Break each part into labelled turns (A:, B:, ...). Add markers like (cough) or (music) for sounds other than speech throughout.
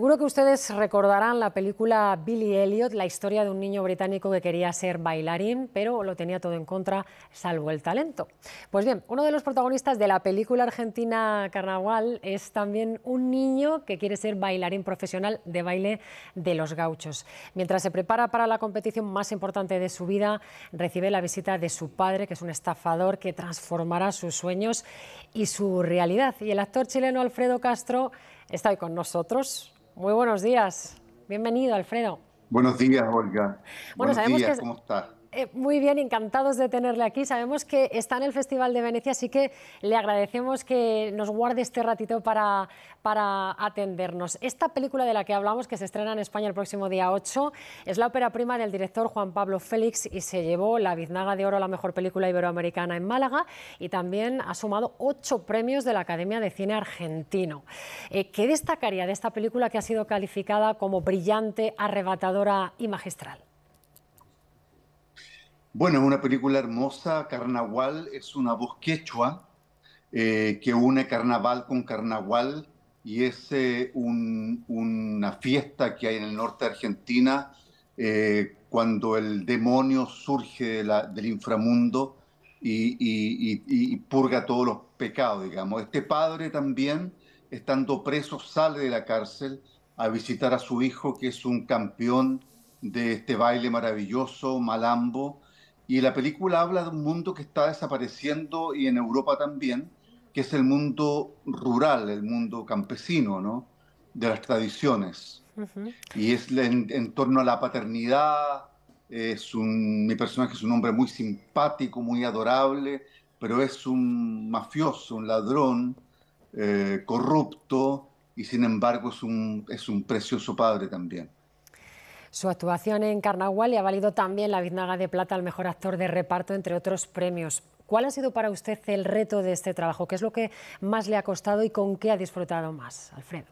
A: Seguro que ustedes recordarán la película Billy Elliot, la historia de un niño británico que quería ser bailarín, pero lo tenía todo en contra, salvo el talento. Pues bien, uno de los protagonistas de la película argentina Carnaval es también un niño que quiere ser bailarín profesional de baile de los gauchos. Mientras se prepara para la competición más importante de su vida, recibe la visita de su padre, que es un estafador que transformará sus sueños y su realidad. Y el actor chileno Alfredo Castro está hoy con nosotros. Muy buenos días. Bienvenido, Alfredo.
B: Buenos días, Olga. buenos días, ¿cómo estás?
A: Eh, muy bien, encantados de tenerle aquí. Sabemos que está en el Festival de Venecia, así que le agradecemos que nos guarde este ratito para, para atendernos. Esta película de la que hablamos, que se estrena en España el próximo día 8, es la ópera prima del director Juan Pablo Félix y se llevó la Biznaga de Oro a la mejor película iberoamericana en Málaga y también ha sumado ocho premios de la Academia de Cine Argentino. Eh, ¿Qué destacaría de esta película que ha sido calificada como brillante, arrebatadora y magistral?
B: Bueno, es una película hermosa. Carnaval es una voz quechua eh, que une carnaval con carnaval y es eh, una fiesta que hay en el norte de Argentina eh, cuando el demonio surge del inframundo y, y, purga todos los pecados, digamos. Este padre también, estando preso, sale de la cárcel a visitar a su hijo, que es un campeón de este baile maravilloso, Malambo, y la película habla de un mundo que está desapareciendo y en Europa también, que es el mundo rural, el mundo campesino, ¿no? De las tradiciones. Y es en, torno a la paternidad. Es un, mi personaje es un hombre muy simpático, muy adorable, pero es un mafioso, un ladrón, eh, corrupto, y sin embargo es es un precioso padre también.
A: Su actuación en Carnaval le ha valido también la Biznaga de Plata al mejor actor de reparto, entre otros premios. ¿Cuál ha sido para usted el reto de este trabajo? ¿Qué es lo que más le ha costado y con qué ha disfrutado más, Alfredo?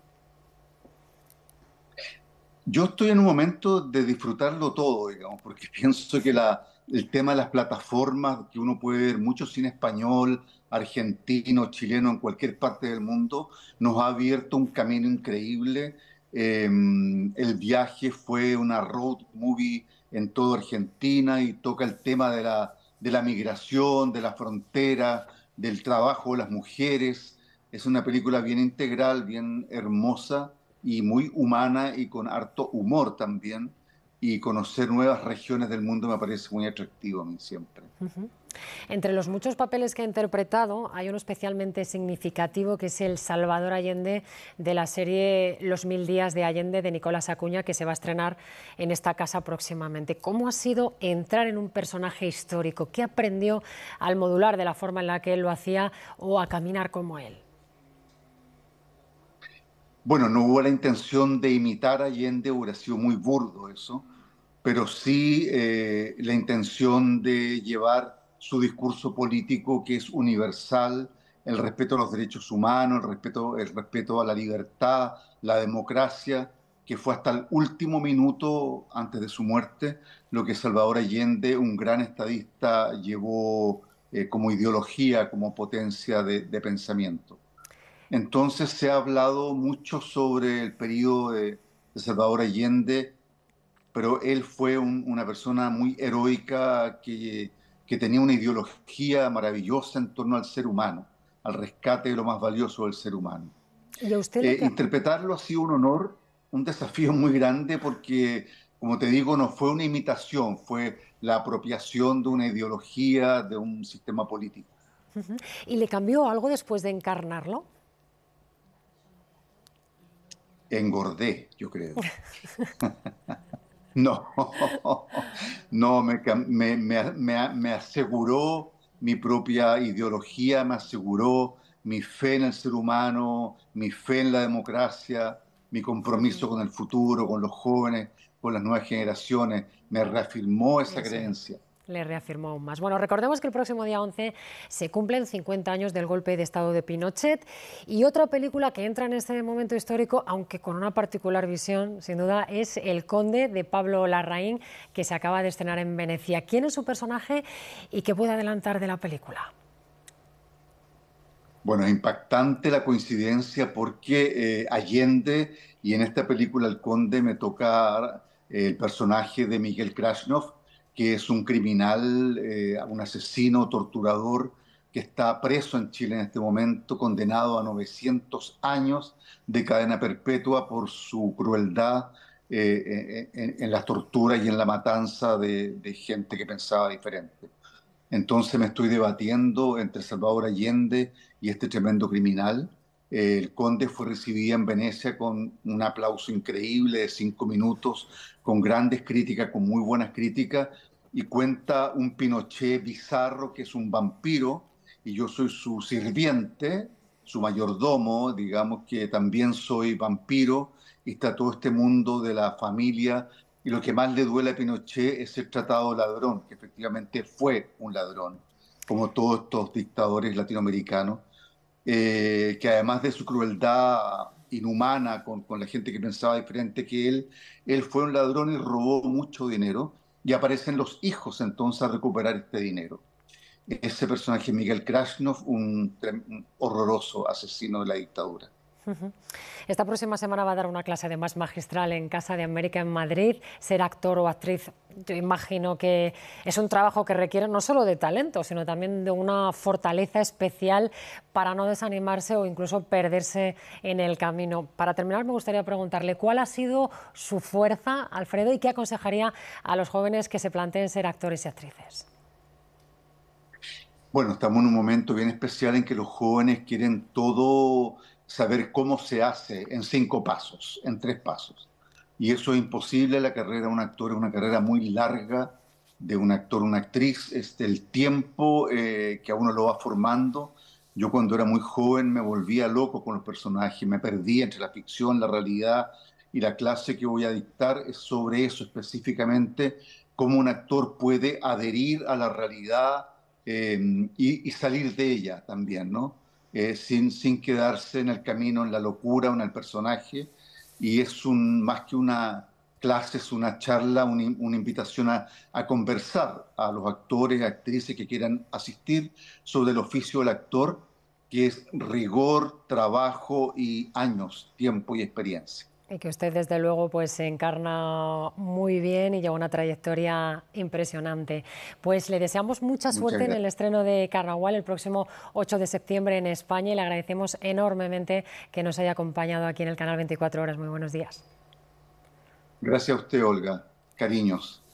B: Yo estoy en un momento de disfrutarlo todo, digamos, porque (laughs) pienso que el tema de las plataformas, que uno puede ver mucho cine español, argentino, chileno, en cualquier parte del mundo, nos ha abierto un camino increíble Em, el viaje fue una road movie en toda Argentina y toca el tema de la, de la migración, de la frontera, del trabajo de las mujeres. Es una película bien integral, bien hermosa y muy humana y con harto humor también. Y conocer nuevas regiones del mundo me parece muy atractivo a mí siempre.
A: Entre los muchos papeles que ha interpretado, hay uno especialmente significativo que es el Salvador Allende de la serie Los Mil Días de Allende de Nicolás Acuña, que se va a estrenar en esta casa próximamente. ¿Cómo ha sido entrar en un personaje histórico? ¿Qué aprendió al modular de la forma en la que él lo hacía o a caminar como él?
B: Bueno, no hubo la intención de imitar a Allende, hubiera sido muy burdo eso, pero sí eh, la intención de llevar su discurso político que es universal, el respeto a los derechos humanos, el respeto, el respeto a la libertad, la democracia, que fue hasta el último minuto antes de su muerte lo que Salvador Allende, un gran estadista, llevó eh, como ideología, como potencia de, pensamiento. Entonces se ha hablado mucho sobre el periodo de, Salvador Allende, pero él fue una persona muy heroica que que tenía una ideología maravillosa en torno al ser humano, al rescate de lo más valioso del ser humano. usted eh, interpretarlo ha sido un honor, un desafío muy grande porque, como te digo, no fue una imitación, fue la apropiación de una ideología, de un sistema político.
A: ¿Y le cambió algo después de encarnarlo?
B: Engordé, yo creo. (laughs) No, (laughs) no, me, me, me, aseguró mi propia ideología, me aseguró mi fe en el ser humano, mi fe en la democracia, mi compromiso con el futuro, con los jóvenes, con las nuevas generaciones, me reafirmó esa creencia
A: le reafirmó aún más. Bueno, recordemos que el próximo día 11 se cumplen 50 años del golpe de Estado de Pinochet y otra película que entra en este momento histórico, aunque con una particular visión, sin duda, es El Conde de Pablo Larraín, que se acaba de estrenar en Venecia. ¿Quién es su personaje y qué puede adelantar de la película?
B: Bueno, impactante la coincidencia porque eh, Allende y en esta película El Conde me toca eh, el personaje de Miguel Krasnov, que es un criminal, eh, un asesino, torturador, que está preso en Chile en este momento, condenado a 900 años de cadena perpetua por su crueldad eh, eh, en, las torturas y en la matanza de, gente que pensaba diferente. Entonces me estoy debatiendo entre Salvador Allende y este tremendo criminal. El conde fue recibido en Venecia con un aplauso increíble de cinco minutos, con grandes críticas, con muy buenas críticas, y cuenta un Pinochet bizarro que es un vampiro y yo soy su sirviente, su mayordomo, digamos que también soy vampiro y está todo este mundo de la familia y lo que más le duele a Pinochet es ser tratado ladrón, que efectivamente fue un ladrón, como todos estos dictadores latinoamericanos, eh, que además de su crueldad inhumana con, con la gente que pensaba diferente que él, él fue un ladrón y robó mucho dinero y aparecen los hijos entonces a recuperar este dinero. Ese personaje, Miguel Krasnov, un, un horroroso asesino de la dictadura.
A: Esta próxima semana va a dar una clase de más magistral en Casa de América en Madrid. Ser actor o actriz, yo imagino que es un trabajo que requiere no solo de talento, sino también de una fortaleza especial para no desanimarse o incluso perderse en el camino. Para terminar, me gustaría preguntarle cuál ha sido su fuerza, Alfredo, y qué aconsejaría a los jóvenes que se planteen ser actores y actrices.
B: Bueno, estamos en un momento bien especial en que los jóvenes quieren todo saber cómo se hace en cinco pasos, en tres pasos. Y eso es imposible, la carrera de un actor es una carrera muy larga, de un actor, una actriz, este, el tiempo eh, que a uno lo va formando. Yo cuando era muy joven me volvía loco con los personajes, me perdía entre la ficción, la realidad y la clase que voy a dictar es sobre eso específicamente, cómo un actor puede adherir a la realidad eh, y, y, salir de ella también, ¿no? Eh, sin, sin quedarse en el camino, en la locura o en el personaje. Y es un, más que una clase, es una charla, una invitación a, a, conversar a los actores, actrices que quieran asistir sobre el oficio del actor, que es rigor, trabajo y años, tiempo y experiencia.
A: Y que usted, desde luego, pues se encarna muy bien y lleva una trayectoria impresionante. Pues le deseamos mucha suerte en el estreno de Carnaval el próximo 8 de septiembre en España y le agradecemos enormemente que nos haya acompañado aquí en el canal 24 Horas. Muy buenos días.
B: Gracias a usted, Olga. Cariños.